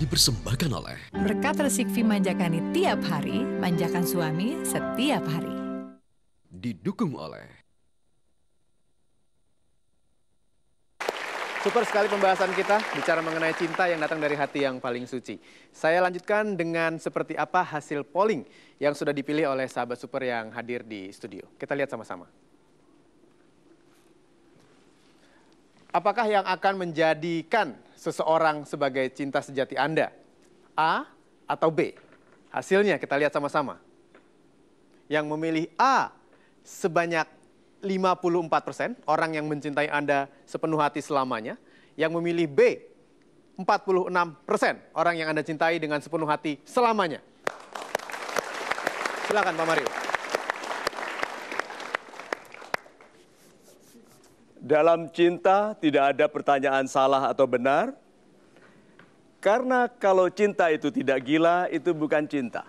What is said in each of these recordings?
dipersembahkan oleh Berkat Resikvi Manjakani tiap hari, manjakan suami setiap hari. Didukung oleh Super sekali pembahasan kita bicara mengenai cinta yang datang dari hati yang paling suci. Saya lanjutkan dengan seperti apa hasil polling yang sudah dipilih oleh sahabat super yang hadir di studio. Kita lihat sama-sama. Apakah yang akan menjadikan seseorang sebagai cinta sejati Anda? A atau B? Hasilnya kita lihat sama-sama. Yang memilih A sebanyak 54 persen, orang yang mencintai Anda sepenuh hati selamanya. Yang memilih B, 46 persen, orang yang Anda cintai dengan sepenuh hati selamanya. Silakan Pak Mario. Dalam cinta tidak ada pertanyaan salah atau benar. Karena kalau cinta itu tidak gila, itu bukan cinta.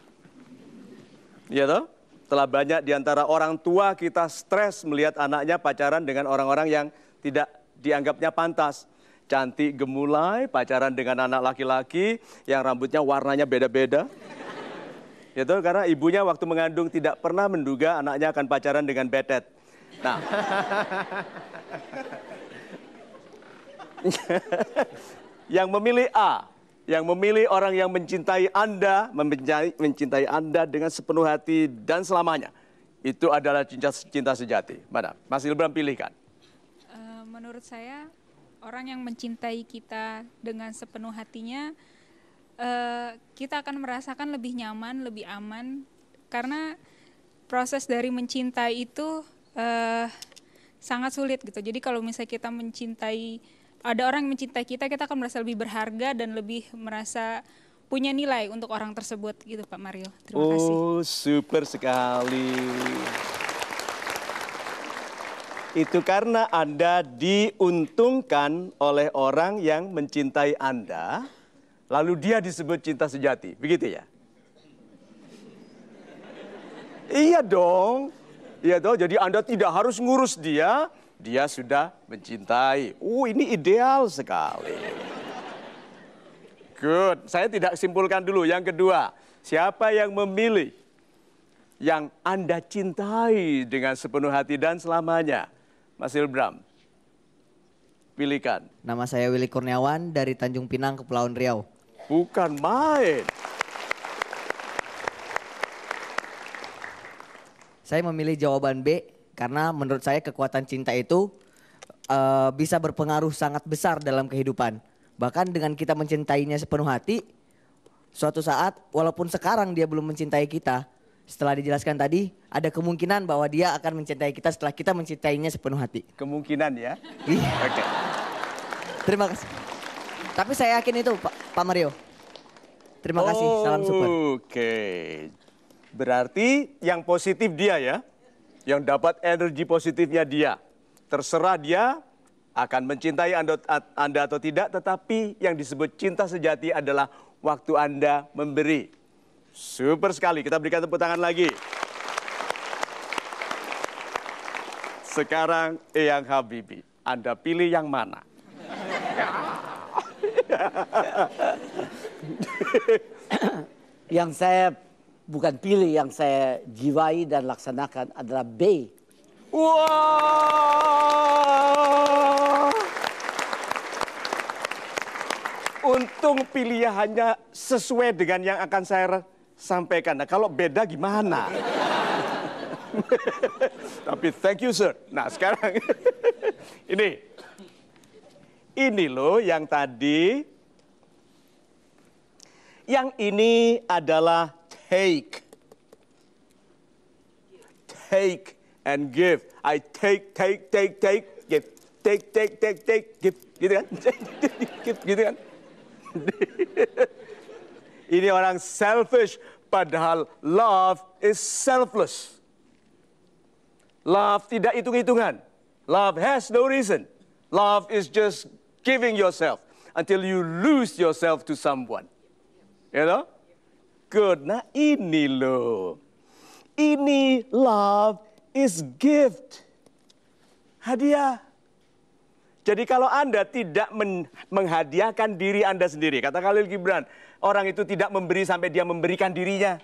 Iya toh? Telah banyak di antara orang tua kita stres melihat anaknya pacaran dengan orang-orang yang tidak dianggapnya pantas. Cantik gemulai, pacaran dengan anak laki-laki yang rambutnya warnanya beda-beda. Ya toh? Karena ibunya waktu mengandung tidak pernah menduga anaknya akan pacaran dengan betet. Nah, yang memilih A, yang memilih orang yang mencintai Anda, mencintai, mencintai Anda dengan sepenuh hati dan selamanya. Itu adalah cinta, cinta sejati. Mana? Mas Ilbram pilihkan. Eh, menurut saya, orang yang mencintai kita dengan sepenuh hatinya, eh, kita akan merasakan lebih nyaman, lebih aman, karena proses dari mencintai itu eh, sangat sulit gitu. Jadi kalau misalnya kita mencintai ada orang yang mencintai kita, kita akan merasa lebih berharga dan lebih merasa punya nilai untuk orang tersebut gitu Pak Mario. Terima oh, kasih. Oh, super sekali. Itu karena Anda diuntungkan oleh orang yang mencintai Anda, lalu dia disebut cinta sejati. Begitu ya? Iya dong. Iya toh, jadi Anda tidak harus ngurus dia, dia sudah mencintai. Uh, ini ideal sekali. Good. Saya tidak simpulkan dulu. Yang kedua, siapa yang memilih yang Anda cintai dengan sepenuh hati dan selamanya? Mas Ilbram, pilihkan. Nama saya Willy Kurniawan dari Tanjung Pinang, Kepulauan Riau. Bukan main. Saya memilih jawaban B karena menurut saya kekuatan cinta itu uh, bisa berpengaruh sangat besar dalam kehidupan. Bahkan dengan kita mencintainya sepenuh hati, suatu saat walaupun sekarang dia belum mencintai kita, setelah dijelaskan tadi ada kemungkinan bahwa dia akan mencintai kita setelah kita mencintainya sepenuh hati. Kemungkinan ya. Iya. Oke. Terima kasih. Tapi saya yakin itu Pak, Pak Mario. Terima kasih. Salam super. Oke. Okay. Berarti yang positif dia ya, yang dapat energi positifnya dia. Terserah dia akan mencintai anda, anda atau tidak, tetapi yang disebut cinta sejati adalah waktu Anda memberi. Super sekali, kita berikan tepuk tangan lagi. Sekarang Eyang Habibi, Anda pilih yang mana? yang saya bukan pilih yang saya jiwai dan laksanakan adalah B. Wow. Untung pilihannya sesuai dengan yang akan saya sampaikan. Nah, kalau beda gimana? Tapi thank you sir. Nah sekarang ini, ini loh yang tadi, yang ini adalah take. Take and give. I take, take, take, take, give. Take, take, take, take, give. Gitu kan? give, gitu kan? Ini orang selfish, padahal love is selfless. Love tidak hitung-hitungan. Love has no reason. Love is just giving yourself until you lose yourself to someone. You know? good. Nah ini loh. Ini love is gift. Hadiah. Jadi kalau Anda tidak men menghadiahkan diri Anda sendiri, kata Khalil Gibran, orang itu tidak memberi sampai dia memberikan dirinya.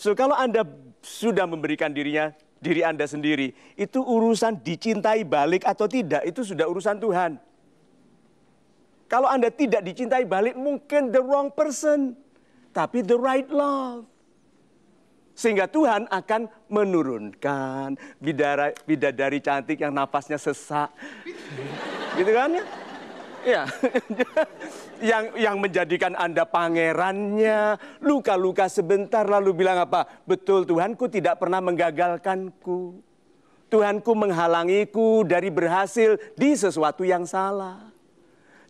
So kalau Anda sudah memberikan dirinya, diri Anda sendiri, itu urusan dicintai balik atau tidak, itu sudah urusan Tuhan. Kalau Anda tidak dicintai balik, mungkin the wrong person tapi the right love. Sehingga Tuhan akan menurunkan bidara, bidadari cantik yang nafasnya sesak. Gitu kan ya? Ya. yang yang menjadikan Anda pangerannya, luka-luka sebentar lalu bilang apa? Betul Tuhanku tidak pernah menggagalkanku. Tuhanku menghalangiku dari berhasil di sesuatu yang salah.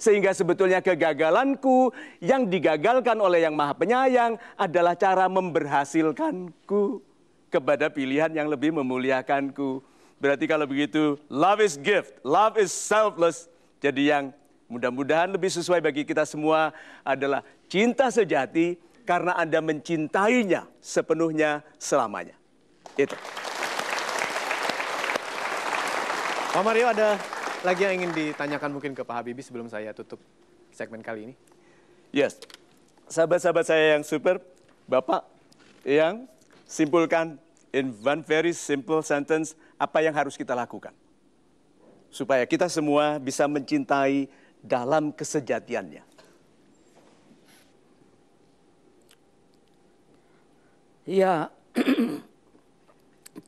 Sehingga sebetulnya kegagalanku yang digagalkan oleh Yang Maha Penyayang adalah cara memberhasilkanku kepada pilihan yang lebih memuliakanku. Berarti kalau begitu, love is gift, love is selfless. Jadi yang mudah-mudahan lebih sesuai bagi kita semua adalah cinta sejati karena Anda mencintainya sepenuhnya selamanya. Itu. Pak Mario ada lagi yang ingin ditanyakan mungkin ke Pak Habibie sebelum saya tutup segmen kali ini? Yes, sahabat-sahabat saya yang super, Bapak yang simpulkan in one very simple sentence apa yang harus kita lakukan. Supaya kita semua bisa mencintai dalam kesejatiannya. Ya,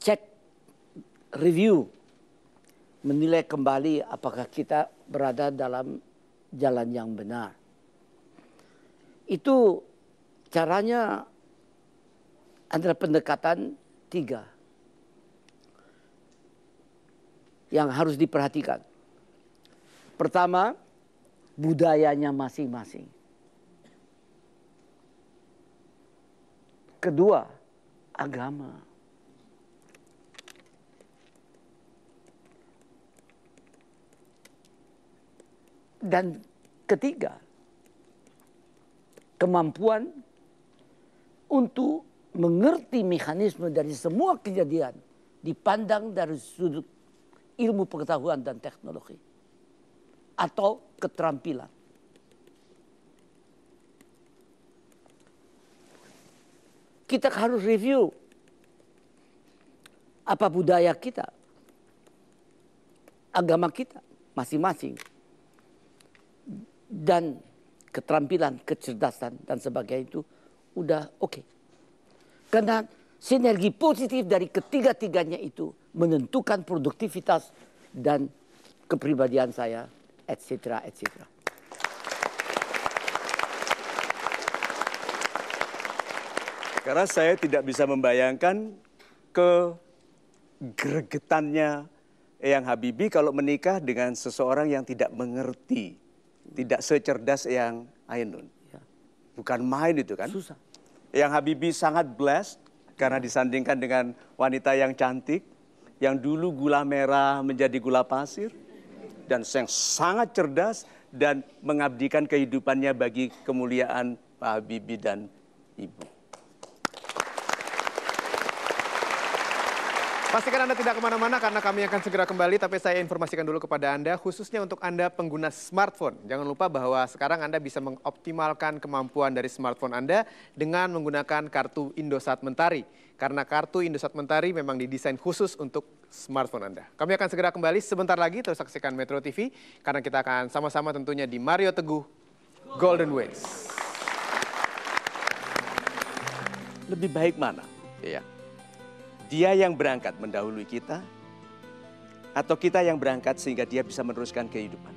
cek review menilai kembali apakah kita berada dalam jalan yang benar. Itu caranya antara pendekatan tiga yang harus diperhatikan. Pertama, budayanya masing-masing. Kedua, agama. Dan ketiga, kemampuan untuk mengerti mekanisme dari semua kejadian dipandang dari sudut ilmu pengetahuan dan teknologi atau keterampilan. Kita harus review apa budaya kita, agama kita masing-masing dan keterampilan, kecerdasan dan sebagainya itu udah oke. Okay. Karena sinergi positif dari ketiga-tiganya itu menentukan produktivitas dan kepribadian saya, etc. etc. Karena saya tidak bisa membayangkan kegeregetannya yang Habibie kalau menikah dengan seseorang yang tidak mengerti tidak secerdas yang Ainun. Ya. Bukan main itu kan? Susah. Yang Habibi sangat blessed karena disandingkan dengan wanita yang cantik, yang dulu gula merah menjadi gula pasir, dan yang sangat cerdas dan mengabdikan kehidupannya bagi kemuliaan Pak Habibie dan Ibu. Pastikan Anda tidak kemana-mana karena kami akan segera kembali, tapi saya informasikan dulu kepada Anda, khususnya untuk Anda pengguna smartphone. Jangan lupa bahwa sekarang Anda bisa mengoptimalkan kemampuan dari smartphone Anda dengan menggunakan kartu Indosat Mentari. Karena kartu Indosat Mentari memang didesain khusus untuk smartphone Anda. Kami akan segera kembali sebentar lagi, terus saksikan Metro TV, karena kita akan sama-sama tentunya di Mario Teguh, Golden Wings. Lebih baik mana? Iya. Yeah dia yang berangkat mendahului kita, atau kita yang berangkat sehingga dia bisa meneruskan kehidupan.